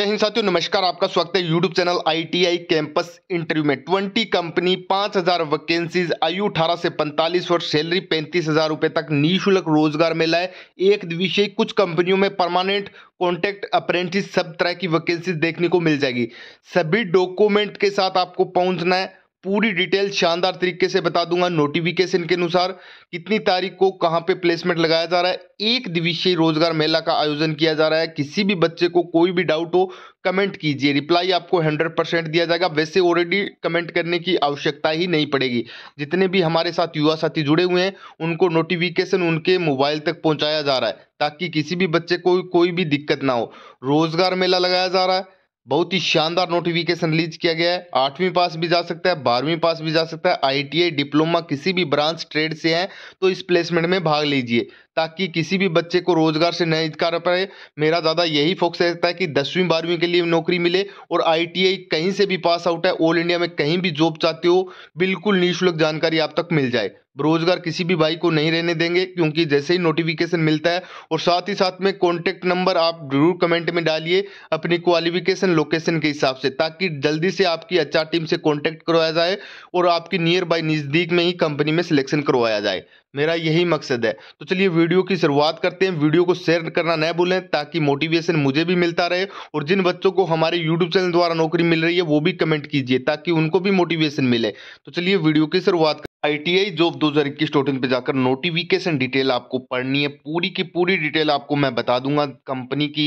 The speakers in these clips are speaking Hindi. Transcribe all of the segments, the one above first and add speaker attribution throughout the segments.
Speaker 1: जय हिंद साथियों नमस्कार आपका स्वागत है YouTube channel ITI campus interview में 20 कंपनी 5000 वैकेंसीज आयु 18 से 45 और सैलरी पैंतीस हजार रुपए तक निःशुल्क रोजगार मिला है एक विषय कुछ कंपनियों में परमानेंट कॉन्ट्रैक्ट अप्रेंटिस सब तरह की वैकेंसीज देखने को मिल जाएगी सभी डॉक्यूमेंट के साथ आपको पहुंचना है पूरी डिटेल शानदार तरीके से बता दूंगा नोटिफिकेशन के अनुसार कितनी तारीख को कहाँ पे प्लेसमेंट लगाया जा रहा है एक दिवसीय रोजगार मेला का आयोजन किया जा रहा है किसी भी बच्चे को कोई भी डाउट हो कमेंट कीजिए रिप्लाई आपको 100 परसेंट दिया जाएगा वैसे ऑलरेडी कमेंट करने की आवश्यकता ही नहीं पड़ेगी जितने भी हमारे साथ युवा साथी जुड़े हुए हैं उनको नोटिफिकेशन उनके मोबाइल तक पहुँचाया जा रहा है ताकि किसी भी बच्चे को कोई भी दिक्कत ना हो रोजगार मेला लगाया जा रहा है बहुत ही शानदार नोटिफिकेशन रिलीज किया गया है आठवीं पास भी जा सकता है बारहवीं पास भी जा सकता है आईटीआई डिप्लोमा किसी भी ब्रांच ट्रेड से है तो इस प्लेसमेंट में भाग लीजिए ताकि किसी भी बच्चे को रोजगार से नहीं कर पाए मेरा ज़्यादा यही फोकस रहता है कि दसवीं बारहवीं के लिए नौकरी मिले और आईटीआई कहीं से भी पास आउट है ऑल इंडिया में कहीं भी जॉब चाहते हो बिल्कुल निःशुल्क जानकारी आप तक मिल जाए बेरोजगार किसी भी भाई को नहीं रहने देंगे क्योंकि जैसे ही नोटिफिकेशन मिलता है और साथ ही साथ में कॉन्टेक्ट नंबर आप जरूर कमेंट में डालिए अपनी क्वालिफिकेशन लोकेशन के हिसाब से ताकि जल्दी से आपकी अच्छा टीम से कॉन्टेक्ट करवाया जाए और आपकी नियर बाई नज़दीक में ही कंपनी में सिलेक्शन करवाया जाए मेरा यही मकसद है तो चलिए वीडियो की शुरुआत करते हैं वीडियो को शेयर करना न भूलें ताकि मोटिवेशन मुझे भी मिलता रहे और जिन बच्चों को हमारे यूट्यूब चैनल द्वारा नौकरी मिल रही है वो भी कमेंट कीजिए ताकि उनको भी मोटिवेशन मिले तो चलिए वीडियो की शुरुआत आईटीआई जॉब दो हज़ार इक्कीस टोटल पे जाकर नोटिफिकेशन डिटेल आपको पढ़नी है पूरी की पूरी डिटेल आपको मैं बता दूंगा कंपनी की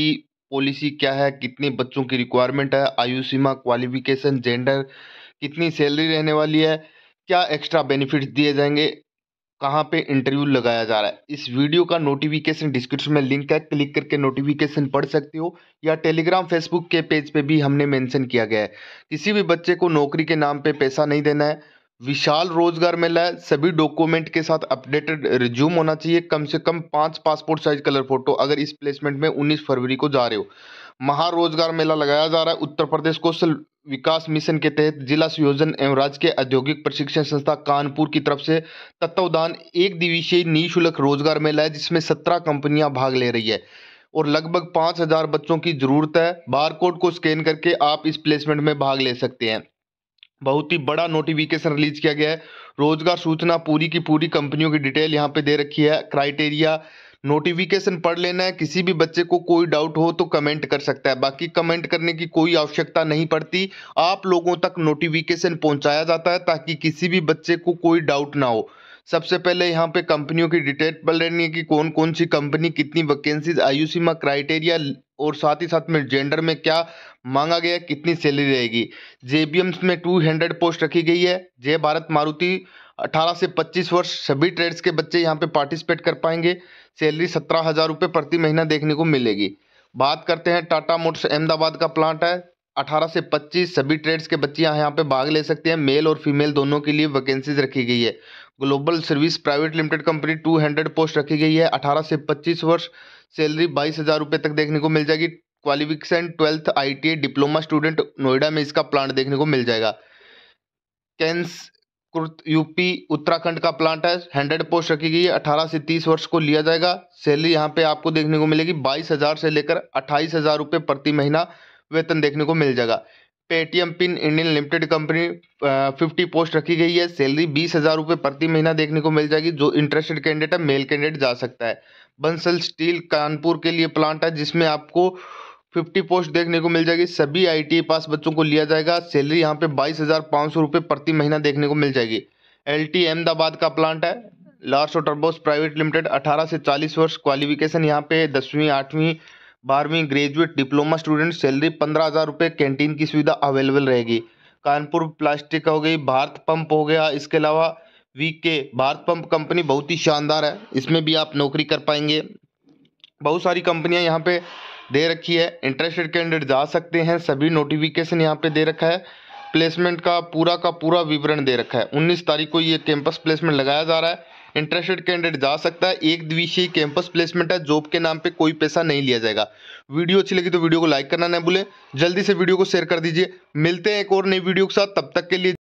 Speaker 1: पॉलिसी क्या है कितने बच्चों की रिक्वायरमेंट है आयु सीमा क्वालिफिकेशन जेंडर कितनी सैलरी रहने वाली है क्या एक्स्ट्रा बेनिफिट्स दिए जाएंगे कहाँ पे इंटरव्यू लगाया जा रहा है इस वीडियो का नोटिफिकेशन डिस्क्रिप्शन में लिंक है क्लिक करके नोटिफिकेशन पढ़ सकते हो या टेलीग्राम फेसबुक के पेज पे भी हमने मेंशन किया गया है किसी भी बच्चे को नौकरी के नाम पे पैसा नहीं देना है विशाल रोजगार मेला है सभी डॉक्यूमेंट के साथ अपडेटेड रिज्यूम होना चाहिए कम से कम पाँच पासपोर्ट साइज कलर फोटो अगर इस प्लेसमेंट में उन्नीस फरवरी को जा रहे हो महारोजगार मेला लगाया जा रहा है उत्तर प्रदेश कौशल विकास मिशन के तहत जिला संयोजन एवं राज्य के औद्योगिक प्रशिक्षण संस्था कानपुर की तरफ से तत्वावधान एक दिवसीय निःशुल्क रोजगार मेला है जिसमें सत्रह कंपनियां भाग ले रही है और लगभग पाँच हज़ार बच्चों की ज़रूरत है बारकोड को स्कैन करके आप इस प्लेसमेंट में भाग ले सकते हैं बहुत ही बड़ा नोटिफिकेशन रिलीज किया गया है रोजगार सूचना पूरी की पूरी कंपनियों की डिटेल यहाँ पे दे रखी है क्राइटेरिया नोटिफिकेशन पढ़ लेना है किसी भी बच्चे को कोई डाउट हो तो कमेंट कर सकता है बाकी कमेंट करने की कोई आवश्यकता नहीं पड़ती आप लोगों तक नोटिफिकेशन पहुंचाया जाता है ताकि किसी भी बच्चे को कोई डाउट ना हो सबसे पहले यहाँ पे कंपनियों की डिटेल पढ़ लेनी है कि कौन कौन सी कंपनी कितनी वैकेंसीज आयु सीमा क्राइटेरिया और साथ ही साथ में जेंडर में क्या मांगा गया कितनी सैलरी रहेगी जे में टू हंड्रेड पोस्ट रखी गई है जय भारत मारुति 18 से 25 वर्ष सभी ट्रेड्स के बच्चे यहाँ पे पार्टिसिपेट कर पाएंगे सैलरी सत्रह हज़ार रुपये प्रति महीना देखने को मिलेगी बात करते हैं टाटा मोटर्स अहमदाबाद का प्लांट है अठारह से पच्चीस सभी ट्रेड्स के बच्चे यहाँ पे भाग ले सकते हैं मेल और फीमेल दोनों के लिए वैकेंसीज रखी गई है global service private limited company two hundred post रखी गई है अठारह से पच्चीस वर्ष सैलरी बाईस हज़ार रुपये तक देखने को मिल जाएगी qualification twelfth I diploma student Noida में इसका प्लांट देखने को मिल जाएगा कैंस यूपी उत्तराखंड का प्लांट है हंड्रेड पोस्ट रखी गई है अठारह से तीस वर्ष को लिया जाएगा सैलरी यहाँ पे आपको देखने को मिलेगी बाईस हज़ार से लेकर अट्ठाईस हज़ार रुपये प्रति महीना वेतन देखने को मिल जाएगा Paytm pin Indian limited company fifty post रखी गई है सैलरी बीस हज़ार रुपये प्रति महीना देखने को मिल जाएगी जो इंटरेस्टेड कैंडिडेट है मेल कैंडिडेट जा सकता है बंसल स्टील कानपुर के लिए प्लांट है जिसमें आपको फिफ्टी पोस्ट देखने को मिल जाएगी सभी आई e पास बच्चों को लिया जाएगा सैलरी यहाँ पे बाईस हज़ार प्रति महीना देखने को मिल जाएगी एल अहमदाबाद e का प्लांट है लार्सो टर्बोस प्राइवेट लिमिटेड अठारह से चालीस वर्ष क्वालिफिकेशन यहाँ पे दसवीं आठवीं बारहवीं ग्रेजुएट डिप्लोमा स्टूडेंट सैलरी पंद्रह हज़ार रुपये कैंटीन की सुविधा अवेलेबल रहेगी कानपुर प्लास्टिक हो गई भारत पंप हो गया इसके अलावा वी के भारत पंप कंपनी बहुत ही शानदार है इसमें भी आप नौकरी कर पाएंगे बहुत सारी कंपनियां यहाँ पे दे रखी है इंटरेस्टेड कैंडिडेट जा सकते हैं सभी नोटिफिकेशन यहाँ पे दे रखा है प्लेसमेंट का पूरा का पूरा विवरण दे रखा है उन्नीस तारीख को ये कैंपस प्लेसमेंट लगाया जा रहा है इंटरेस्टेड कैंडिडेट जा सकता है एक द्विशीय कैंपस प्लेसमेंट है जॉब के नाम पे कोई पैसा नहीं लिया जाएगा वीडियो अच्छी लगी तो वीडियो को लाइक करना ना भूले जल्दी से वीडियो को शेयर कर दीजिए मिलते हैं एक और नई वीडियो के साथ तब तक के लिए